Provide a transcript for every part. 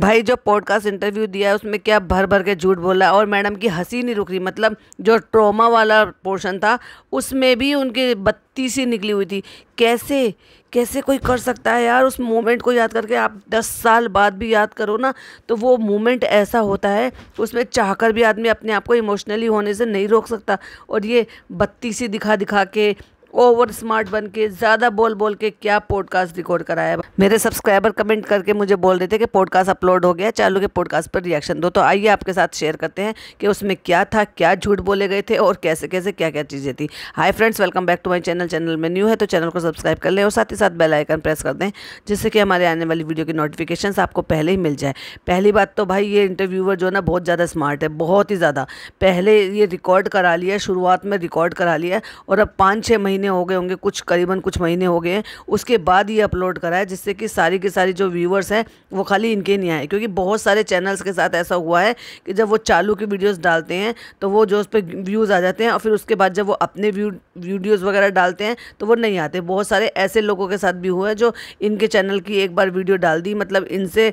भाई जो podcast interview दिया है उसमें क्या भर भर के झूठ बोला और मैडम की हंसी नहीं रुक रही मतलब जो ट्रॉमा वाला पोर्शन था उसमें भी उनकी बत्ती सी निकली हुई थी कैसे कैसे कोई कर सकता है यार उस मोमेंट को याद करके आप दस साल बाद भी याद करो ना तो वो मोमेंट ऐसा होता है उसमें चाह भी आदमी अपने आप को इमोशनली होने से नहीं रोक सकता और ये बत्तीसी दिखा दिखा के ओवर स्मार्ट बन के ज़्यादा बोल बोल के क्या पॉडकास्ट रिकॉर्ड कराया मेरे सब्सक्राइबर कमेंट करके मुझे बोल रहे थे कि पॉडकास्ट अपलोड हो गया चालू के पॉडकास्ट पर रिएक्शन दो तो आइए आपके साथ शेयर करते हैं कि उसमें क्या था क्या झूठ बोले गए थे और कैसे कैसे क्या क्या चीज़ें थी hi friends welcome back to my channel channel में न्यू है तो चैनल को सब्सक्राइब कर लें और साथ ही साथ बेल आइकन प्रेस कर दें जिससे कि हमारे आने वाली वीडियो की नोटिफिकेशन आपको पहले ही मिल जाए पहली बात तो भाई ये इंटरव्यूअर जो है ना बहुत ज़्यादा स्मार्ट है बहुत ही ज़्यादा पहले ये रिकॉर्ड करा लिया शुरुआत में रिकॉर्ड करा लिया और अब पाँच छः महीने महीने हो गए होंगे कुछ करीबन कुछ महीने हो गए हैं उसके बाद ये अपलोड करा है जिससे कि सारी के सारी जो व्यूवर्स हैं वो खाली इनके नहीं आए क्योंकि बहुत सारे चैनल्स के साथ ऐसा हुआ है कि जब वो चालू की वीडियोज़ डालते हैं तो वो जो उस पर व्यूज़ आ जाते हैं और फिर उसके बाद जब वो अपने वीडियोज़ वगैरह डालते हैं तो वो नहीं आते बहुत सारे ऐसे लोगों के साथ भी हुआ है जो इनके चैनल की एक बार वीडियो डाल दी मतलब इनसे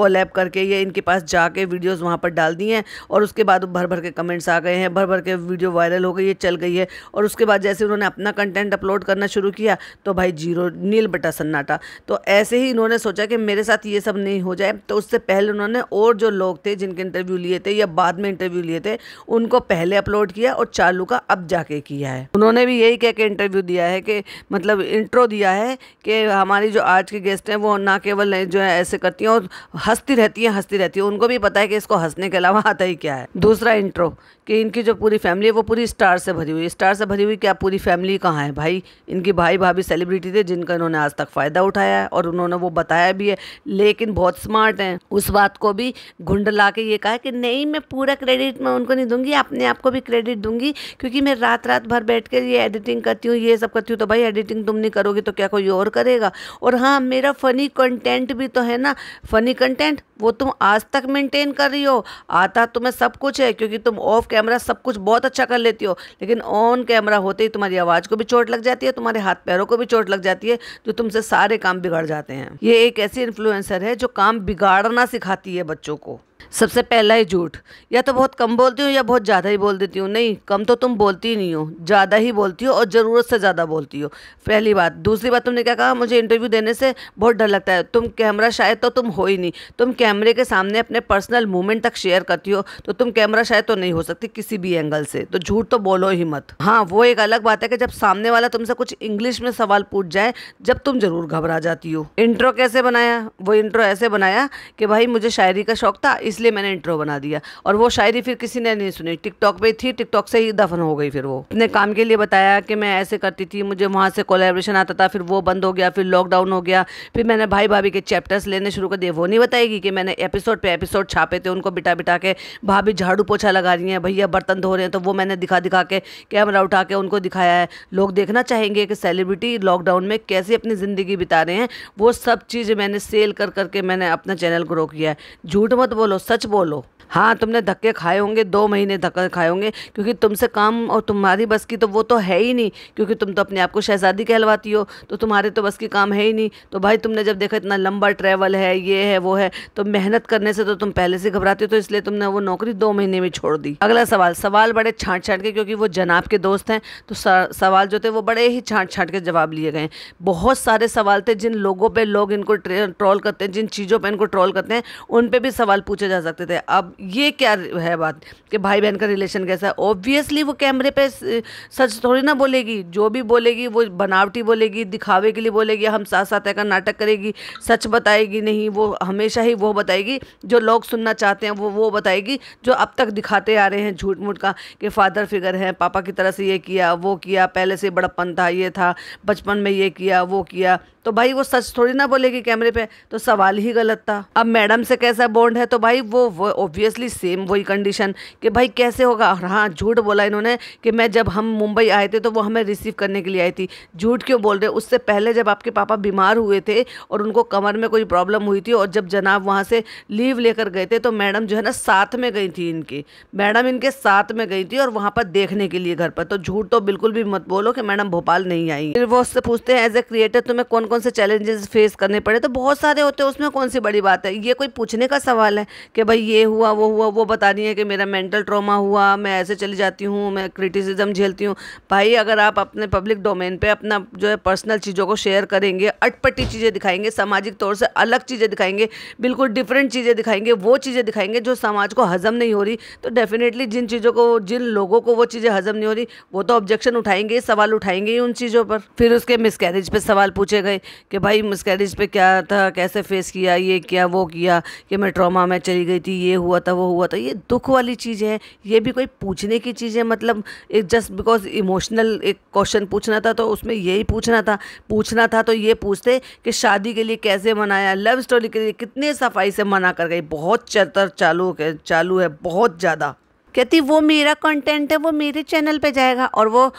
कॉलैप करके या इनके पास जाके वीडियोस वहाँ पर डाल दी हैं और उसके बाद भर भर के कमेंट्स आ गए हैं भर भर के वीडियो वायरल हो गई है चल गई है और उसके बाद जैसे उन्होंने अपना कंटेंट अपलोड करना शुरू किया तो भाई जीरो नील बटा सन्नाटा तो ऐसे ही इन्होंने सोचा कि मेरे साथ ये सब नहीं हो जाए तो उससे पहले उन्होंने और जो लोग थे जिनके इंटरव्यू लिए थे या बाद में इंटरव्यू लिए थे उनको पहले अपलोड किया और चालू का अब जाके किया है उन्होंने भी यही कह के इंटरव्यू दिया है कि मतलब इंट्रो दिया है कि हमारी जो आज के गेस्ट हैं वो ना केवल जो है ऐसे करती हैं और हंसती रहती हैं हंसती रहती हैं उनको भी पता है कि इसको हंसने के अलावा आता ही क्या है दूसरा इंट्रो कि इनकी जो पूरी फैमिली है वो पूरी स्टार से भरी हुई स्टार से भरी हुई क्या पूरी फैमिली कहाँ कहाँ है भाई इनके भाई भाभी सेलिब्रिटी थे जिनका इन्होंने आज तक फ़ायदा उठाया है और उन्होंने वो बताया भी है लेकिन बहुत स्मार्ट हैं उस बात को भी घुंडला के ये कहा कि नहीं मैं पूरा क्रेडिट मैं उनको नहीं दूंगी अपने आप को भी क्रेडिट दूंगी क्योंकि मैं रात रात भर बैठ कर ये एडिटिंग करती हूँ ये सब करती हूँ तो भाई एडिटिंग तुम नहीं करोगी तो क्या कोई और करेगा और हाँ मेरा फ़नी कंटेंट भी तो है ना फ़नी कंटेंट वो तुम आज तक मेंटेन कर रही हो आता तुम्हें तो सब कुछ है क्योंकि तुम ऑफ कैमरा सब कुछ बहुत अच्छा कर लेती हो लेकिन ऑन कैमरा होते ही तुम्हारी आवाज़ को भी भी चोट लग जाती है तुम्हारे हाथ पैरों को भी चोट लग जाती है जो तुमसे सारे काम बिगाड़ जाते हैं ये एक ऐसी इन्फ्लुएंसर है जो काम बिगाड़ना सिखाती है बच्चों को सबसे पहला है झूठ या तो बहुत कम बोलती हूँ या बहुत ज़्यादा ही बोल देती हूँ नहीं कम तो तुम बोलती ही नहीं हो ज़्यादा ही बोलती हो और ज़रूरत से ज़्यादा बोलती हो पहली बात दूसरी बात तुमने क्या कहा मुझे इंटरव्यू देने से बहुत डर लगता है तुम कैमरा शायद तो तुम हो ही नहीं तुम कैमरे के सामने अपने पर्सनल मूवमेंट तक शेयर करती हो तो तुम कैमरा शायद तो नहीं हो सकती किसी भी एंगल से तो झूठ तो बोलो ही मत हाँ वो एक अलग बात है कि जब सामने वाला तुमसे कुछ इंग्लिश में सवाल पूछ जाए जब तुम ज़रूर घबरा जाती हो इंट्रो कैसे बनाया वो इंट्रो ऐसे बनाया कि भाई मुझे शायरी का शौक था इसलिए इसलिए मैंने इंट्रो बना दिया और वो शायरी फिर किसी ने नहीं सुनी टिकटॉक पे थी टिकटॉक से ही दफन हो गई फिर वो अपने काम के लिए बताया कि मैं ऐसे करती थी मुझे वहाँ से कोलेब्रेशन आता था फिर वो बंद हो गया फिर लॉकडाउन हो गया फिर मैंने भाई भाभी के चैप्टर्स लेने शुरू कर दिए वो नहीं बताएगी कि मैंने एपिसोड पर एपिसोड छापे थे उनको बिटा बिटा के भाभी झाड़ू पोछा लगा रही हैं भैया बर्तन धो रहे हैं तो वो मैंने दिखा दिखा के कैमरा उठा के उनको दिखाया है लोग देखना चाहेंगे कि सेलिब्रिटी लॉकडाउन में कैसे अपनी ज़िंदगी बिता रहे हैं वो सब चीज़ मैंने सेल कर करके मैंने अपना चैनल ग्रो किया है झूठ मत बोलो सच बोलो हाँ तुमने धक्के खाए होंगे दो महीने धक्के खाए होंगे क्योंकि तुमसे काम और तुम्हारी बस की तो वो तो है ही नहीं क्योंकि तुम तो अपने आप को शहजादी कहलवाती हो तो तुम्हारे तो बस की काम है ही नहीं तो भाई तुमने जब देखा इतना लंबा ट्रैवल है ये है वो है तो मेहनत करने से तो तुम पहले से घबराते हो तो इसलिए तुमने वो नौकरी दो महीने में छोड़ दी अगला सवाल सवाल बड़े छाँट छाँट के क्योंकि वो जनाब के दोस्त हैं तो सवाल जो थे वो बड़े ही छाँट छाँट के जवाब लिए गए बहुत सारे सवाल थे जिन लोगों पर लोग इनको ट्रोल करते हैं जिन चीज़ों पर इनको ट्रोल करते हैं उन पर भी सवाल पूछे जा सकते थे अब ये क्या है बात कि भाई बहन का रिलेशन कैसा है ऑब्वियसली वो कैमरे पे सच थोड़ी ना बोलेगी जो भी बोलेगी वो बनावटी बोलेगी दिखावे के लिए बोलेगी हम साथ साथ आकर नाटक करेगी सच बताएगी नहीं वो हमेशा ही वो बताएगी जो लोग सुनना चाहते हैं वो वो बताएगी जो अब तक दिखाते आ रहे हैं झूठ मूठ का कि फादर फिगर है पापा की तरह से ये किया वो किया पहले से बड़प्पन था ये था बचपन में ये किया वो किया तो भाई वो सच थोड़ी ना बोलेगी कैमरे पे तो सवाल ही गलत था अब मैडम से कैसा बॉन्ड है तो भाई वो ऑब्वियसली सेम वही कंडीशन कि भाई कैसे होगा हाँ झूठ बोला इन्होंने कि मैं जब हम मुंबई आए थे तो वो हमें रिसीव करने के लिए आई थी झूठ क्यों बोल रहे उससे पहले जब आपके पापा बीमार हुए थे और उनको कमर में कोई प्रॉब्लम हुई थी और जब जनाब वहाँ से लीव लेकर गए थे तो मैडम जो है ना साथ में गई थी इनके मैडम इनके साथ में गई थी और वहाँ पर देखने के लिए घर पर तो झूठ तो बिल्कुल भी मत बोलो कि मैडम भोपाल नहीं आई फिर वो उससे पूछते हैं एज ए क्रिएटर तुम्हें कौन कौन से चैलेंजेस फेस करने पड़े तो बहुत सारे होते हैं उसमें कौन सी बड़ी बात है ये कोई पूछने का सवाल है कि भाई ये हुआ वो हुआ वो बता रही है कि मेरा मेंटल ट्रॉमा हुआ मैं ऐसे चली जाती हूँ मैं क्रिटिसिज्म झेलती हूँ भाई अगर आप अपने पब्लिक डोमेन पर अपना जो है पर्सनल चीज़ों को शेयर करेंगे अटपटी चीज़ें दिखाएंगे सामाजिक तौर से अलग चीज़ें दिखाएंगे बिल्कुल डिफरेंट चीज़ें दिखाएंगे वो चीज़ें दिखाएंगे जो समाज को हजम नहीं हो रही तो डेफिनेटली जिन चीज़ों को जिन लोगों को वो चीज़ें हजम नहीं हो रही वो तो ऑब्जेक्शन उठाएंगे सवाल उठाएंगे ही उन चीज़ों पर फिर उसके मिसकैरेज पे सवाल पूछे गए कि भाई मिसकैरेज पे क्या था कैसे फेस किया ये किया वो किया कि मैं ट्रॉमा में चली गई थी ये हुआ था वो हुआ था ये दुख वाली चीज़ है ये भी कोई पूछने की चीज़ है मतलब एक जस्ट बिकॉज इमोशनल एक क्वेश्चन पूछना था तो उसमें यही पूछना था पूछना था तो ये पूछते कि शादी के लिए कैसे मनाया लव स्टोरी के लिए कितने सफाई से मना कर गई बहुत चतर चालू चालू है बहुत ज़्यादा कहती वो मेरा कंटेंट है वो मेरे चैनल पे जाएगा और वो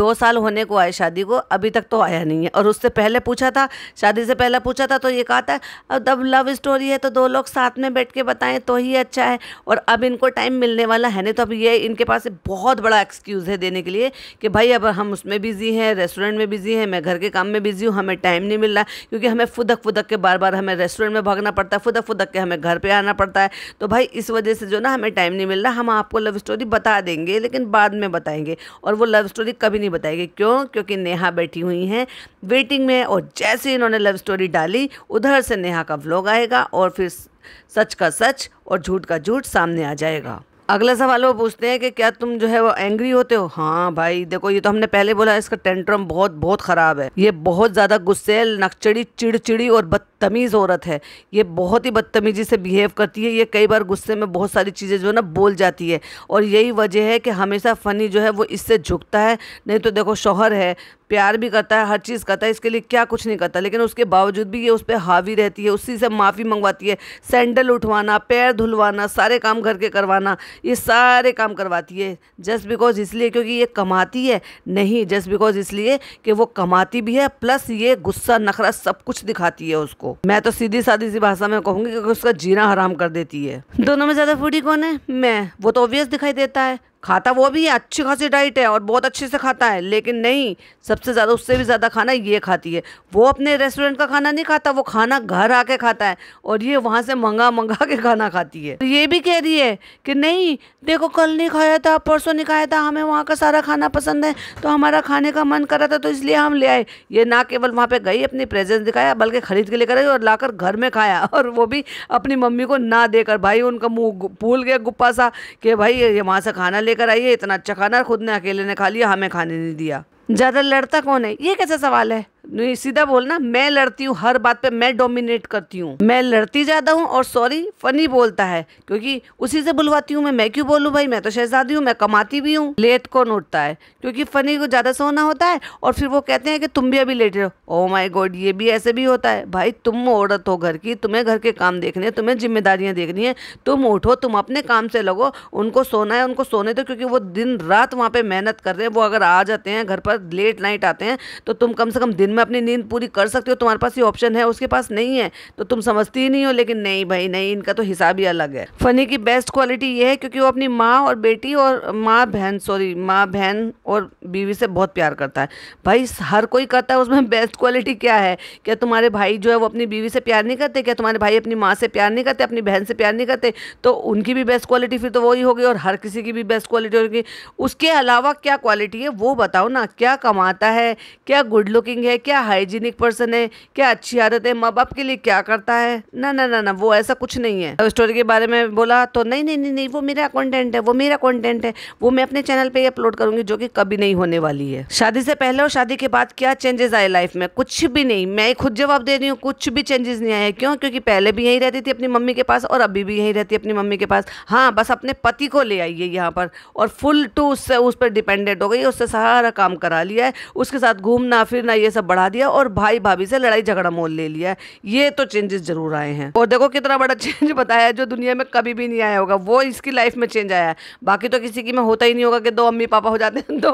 दो साल होने को आए शादी को अभी तक तो आया नहीं है और उससे पहले पूछा था शादी से पहले पूछा था तो ये कहा था अब तब लव स्टोरी है तो दो लोग साथ में बैठ के बताएं तो ही अच्छा है और अब इनको टाइम मिलने वाला है नहीं तो अब ये इनके पास बहुत बड़ा एक्सक्यूज़ है देने के लिए कि भाई अब हम उसमें बिज़ी हैं रेस्टोरेंट में बिज़ी हैं मैं घर के काम में बिज़ी हूँ हमें टाइम नहीं मिल रहा क्योंकि हमें फुदक फुदक के बार बार हमें रेस्टोरेंट में भागना पड़ता है फुदक फुदक के हमें घर पर आना पड़ता है तो भाई इस वजह से जो ना हमें टाइम नहीं मिल रहा हम आपको लव स्टोरी बता देंगे लेकिन बाद में बताएंगे और वो लव स्टोरी कभी नहीं बताएंगे क्यों क्योंकि नेहा बैठी हुई हैं वेटिंग में और जैसे इन्होंने लव स्टोरी डाली उधर से नेहा का व्लॉग आएगा और फिर सच का सच और झूठ का झूठ सामने आ जाएगा अगला सवाल वो पूछते हैं कि क्या तुम जो है वो एंग्री होते हो हाँ भाई देखो ये तो हमने पहले बोला इसका टेंट्रम बहुत बहुत ख़राब है ये बहुत ज़्यादा गुस्सेल नक्चड़ी चिड़चिड़ी और बदतमीज़ औरत है ये बहुत ही बदतमीजी से बिहेव करती है ये कई बार गुस्से में बहुत सारी चीज़ें जो है ना बोल जाती है और यही वजह है कि हमेशा फ़नी जो है वो इससे झुकता है नहीं तो देखो शोहर है प्यार भी करता है हर चीज़ करता है इसके लिए क्या कुछ नहीं करता लेकिन उसके बावजूद भी ये उस पर हावी रहती है उसी से माफ़ी मंगवाती है सैंडल उठवाना पैर धुलवाना सारे काम घर के करवाना ये सारे काम करवाती है जस्ट बिकॉज इसलिए क्योंकि ये कमाती है नहीं जस्ट बिकॉज इसलिए कि वो कमाती भी है प्लस ये गुस्सा नखरा सब कुछ दिखाती है उसको मैं तो सीधी सादी सी भाषा में कहूँगी क्योंकि उसका जीना हराम कर देती है दोनों में ज़्यादा फूडी कौन है मैं वो तो ऑब्वियस दिखाई देता है खाता वो भी है अच्छी खासी डाइट है और बहुत अच्छे से खाता है लेकिन नहीं सबसे ज़्यादा उससे भी ज़्यादा खाना ये खाती है वो अपने रेस्टोरेंट का खाना नहीं खाता वो खाना घर आके खाता है और ये वहाँ से मंगा मंगा के खाना खाती है तो ये भी कह रही है कि नहीं देखो कल नहीं खाया था परसों नहीं खाया था हमें वहाँ का सारा खाना पसंद है तो हमारा खाने का मन करा था तो इसलिए हम ले आए ये ना केवल वहाँ पर गई अपनी प्रेजेंस दिखाया बल्कि ख़रीद के लेकर आई और ला घर में खाया और वो भी अपनी मम्मी को ना देकर भाई उनका मुँह भूल गया गुप्पा सा कि भाई ये वहाँ से खाना ले लेकर आई है इतना अच्छा खाना खुद ने अकेले ने खा लिया हमें खाने नहीं दिया ज़्यादा लड़ता कौन है ये कैसा सवाल है सीधा बोलना मैं लड़ती हूँ हर बात पे मैं डोमिनेट करती हूँ मैं लड़ती ज़्यादा हूँ और सॉरी फनी बोलता है क्योंकि उसी से बुलवाती हूँ मैं मैं क्यों बोलूँ भाई मैं तो शहजादी हूँ मैं कमाती भी हूँ लेट कौन उठता है क्योंकि फनी को ज़्यादा सोना होता है और फिर वो कहते हैं कि तुम भी अभी लेट रहे हो ओ माई गॉड ये भी ऐसे भी होता है भाई तुम औरत हो घर की तुम्हें घर के काम देखने हैं तुम्हें जिम्मेदारियाँ देखनी है तुम उठो तुम अपने काम से लगो उनको सोना है उनको सोने दो क्योंकि वो दिन रात वहाँ पर मेहनत कर रहे हैं वो अगर आ जाते हैं घर पर लेट नाइट आते हैं तो तुम कम से कम दिन में में अपनी नींद पूरी कर सकते हो तुम्हारे पास ये ऑप्शन है उसके पास नहीं है तो तुम समझती ही नहीं हो लेकिन नहीं भाई नहीं इनका तो हिसाब ही अलग है फनी की बेस्ट क्वालिटी ये है क्योंकि वो अपनी माँ और बेटी और माँ बहन सॉरी माँ बहन और बीवी से बहुत प्यार करता है भाई हर कोई करता है उसमें बेस्ट क्वालिटी क्या है क्या तुम्हारे भाई जो है वो अपनी बीवी से प्यार नहीं करते क्या तुम्हारे भाई अपनी माँ से प्यार नहीं करते अपनी बहन से प्यार नहीं करते तो उनकी भी बेस्ट क्वालिटी फिर तो वही होगी और हर किसी की भी बेस्ट क्वालिटी होगी उसके अलावा क्या क्वालिटी है वो बताओ ना क्या कमाता है क्या गुड लुकिंग है क्या क्या हाइजीनिक पर्सन है क्या अच्छी आदत है माँ बाप के लिए क्या करता है ना ना ना ना वो ऐसा कुछ नहीं है स्टोरी के बारे में बोला तो नहीं नहीं नहीं नहीं वो मेरा कॉन्टेंट है वो मेरा कॉन्टेंट है वो मैं अपने चैनल पर अपलोड करूंगी जो कि कभी नहीं होने वाली है शादी से पहले और शादी के बाद क्या चेंजेस आए लाइफ में कुछ भी नहीं मैं खुद जवाब दे रही हूँ कुछ भी चेंजेस नहीं आए क्यों क्योंकि पहले भी यहीं रहती थी अपनी मम्मी के पास और अभी भी यहीं रहती है अपनी मम्मी के पास हाँ बस अपने पति को ले आइए यहाँ पर और फुल टू उससे उस पर डिपेंडेंट हो गई उससे सारा काम करा लिया है उसके साथ घूमना फिरना ये सब बढ़ा बढ़ा दिया और भाई भाभी से लड़ाई झगड़ा मोल ले लिया ये तो चेंजेस जरूर आए हैं और देखो कितना बड़ा चेंज बताया है जो दुनिया में कभी भी नहीं आया होगा वो इसकी लाइफ में चेंज आया है बाकी तो किसी की में होता ही नहीं होगा कि दो अम्मी पापा हो जाते हैं दो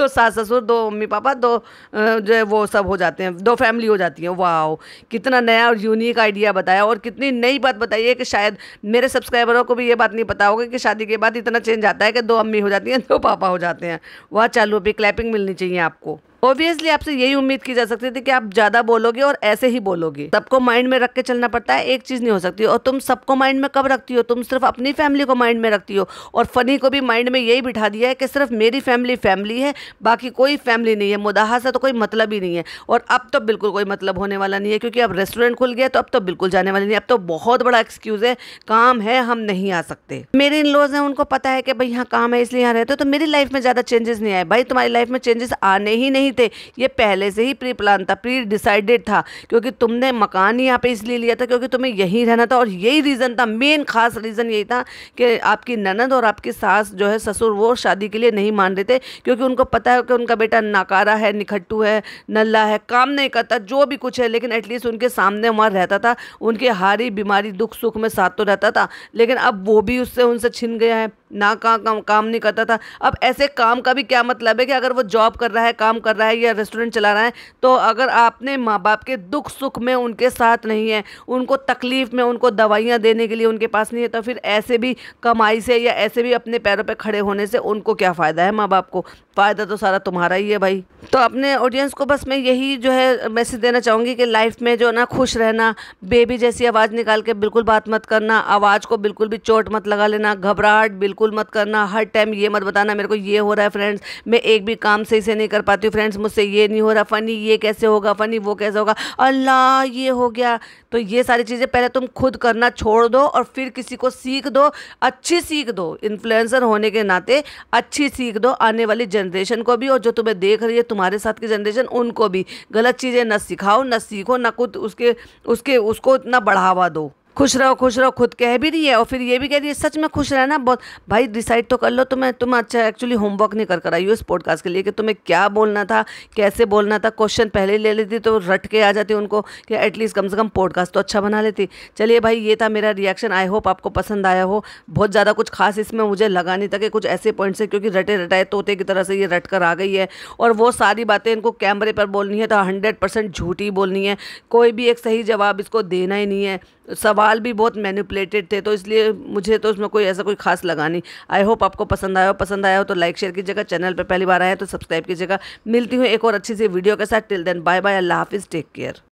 दो सास ससुर दो अम्मी पापा दो जो है वो सब हो जाते हैं दो फैमिली हो जाती है वाह कितना नया और यूनिक आइडिया बताया और कितनी नई बात बताई है कि शायद मेरे सब्सक्राइबरों को भी ये बात नहीं पता होगा कि शादी के बाद इतना चेंज आता है कि दो अम्मी हो जाती हैं दो पापा हो जाते हैं वह चालू अभी क्लैपिंग मिलनी चाहिए आपको ऑब्वियसली आपसे यही उम्मीद की जा सकती थी कि आप ज़्यादा बोलोगे और ऐसे ही बोलोगे सबको माइंड में रख के चलना पड़ता है एक चीज़ नहीं हो सकती और तुम सबको माइंड में कब रखती हो तुम सिर्फ अपनी फैमिली को माइंड में रखती हो और फ़नी को भी माइंड में यही बिठा दिया है कि सिर्फ मेरी फैमिली फैमिली है बाकी कोई फैमिली नहीं है मुदाहा से तो कोई मतलब ही नहीं है और अब तो बिल्कुल कोई मतलब होने वाला नहीं है क्योंकि अब रेस्टोरेंट खुल गया तो अब तो बिल्कुल जाने वाले नहीं अब तो बहुत बड़ा एक्सक्यूज़ है काम है हम नहीं आ सकते मेरे इन लोग हैं उनको पता है कि भाई यहाँ काम है इसलिए यहाँ रहते हो तो मेरी लाइफ में ज़्यादा चेंजेस नहीं आए भाई तुम्हारी लाइफ में चेंजेस आने ही नहीं थे ये पहले से ही प्री प्लान था प्री डिसाइडेड था क्योंकि तुमने मकान यहाँ पे इसलिए लिया था क्योंकि तुम्हें यहीं रहना था और यही रीज़न था मेन खास रीज़न यही था कि आपकी ननद और आपकी सास जो है ससुर वो शादी के लिए नहीं मान रहे थे क्योंकि उनको पता है कि उनका बेटा नाकारा है निखट्टू है नल्ला है काम नहीं करता जो भी कुछ है लेकिन एटलीस्ट उनके सामने वहाँ रहता था उनके हारी बीमारी दुख सुख में साथ तो रहता था लेकिन अब वो भी उससे उनसे छिन गया है ना का, का, काम नहीं करता था अब ऐसे काम का भी क्या मतलब है कि अगर वो जॉब कर रहा है काम कर रहा है या रेस्टोरेंट चला रहा है तो अगर आपने माँ बाप के दुख सुख में उनके साथ नहीं है उनको तकलीफ़ में उनको दवाइयाँ देने के लिए उनके पास नहीं है तो फिर ऐसे भी कमाई से या ऐसे भी अपने पैरों पर खड़े होने से उनको क्या फ़ायदा है माँ बाप को फ़ायदा तो सारा तुम्हारा ही है भाई तो अपने ऑडियंस को बस मैं यही जो है मैसेज देना चाहूँगी कि लाइफ में जो ना खुश रहना बेबी जैसी आवाज़ निकाल के बिल्कुल बात मत करना आवाज़ को बिल्कुल भी चोट मत लगा लेना घबराहट बिल्कुल बिल्कुल मत करना हर टाइम ये मत बताना मेरे को ये हो रहा है फ्रेंड्स मैं एक भी काम सही से नहीं कर पाती हूँ फ्रेंड्स मुझसे ये नहीं हो रहा फ़नी ये कैसे होगा फ़नी वो कैसे होगा अल्लाह ये हो गया तो ये सारी चीज़ें पहले तुम खुद करना छोड़ दो और फिर किसी को सीख दो अच्छी सीख दो इन्फ्लुएंसर होने के नाते अच्छी सीख दो आने वाली जनरेशन को भी और जो तुम्हें देख रही है तुम्हारे साथ की जनरेशन उनको भी गलत चीज़ें ना सिखाओ ना सीखो ना खुद उसके उसके उसको इतना बढ़ावा दो खुश रहो खुश रहो खुद कह भी रही है और फिर ये भी कह रही है सच में खुश रहना बहुत भाई डिसाइड तो कर लो तो मैं तुम अच्छा एक्चुअली होमवर्क नहीं कर कर आई हूँ इस पॉडकास्ट के लिए कि तुम्हें क्या बोलना था कैसे बोलना था क्वेश्चन पहले ले लेती तो रट के आ जाती उनको कि एटलीस्ट कम से कम पॉडकास्ट तो अच्छा बना लेती चलिए भाई ये था मेरा रिएक्शन आई होप आपको पसंद आया हो बहुत ज़्यादा कुछ खास इसमें मुझे लगा नहीं था कि कुछ ऐसे पॉइंट्स है क्योंकि रटे रटाए तोते की तरह से ये रट कर आ गई है और वो सारी बातें इनको कैमरे पर बोलनी है तो हंड्रेड परसेंट झूठी बोलनी है कोई भी एक सही जवाब इसको देना ही नहीं है सवाल भी बहुत मैनिपुलेटेड थे तो इसलिए मुझे तो उसमें कोई ऐसा कोई खास लगा नहीं आई होप आपको पसंद आया हो पसंद आया हो तो लाइक शेयर कीजिएगा चैनल पर पहली बार आया तो सब्सक्राइब कीजिएगा मिलती हूँ एक और अच्छी सी वीडियो के साथ टिल देन बाय बाय अल्लाह हाफिज़ टेक केयर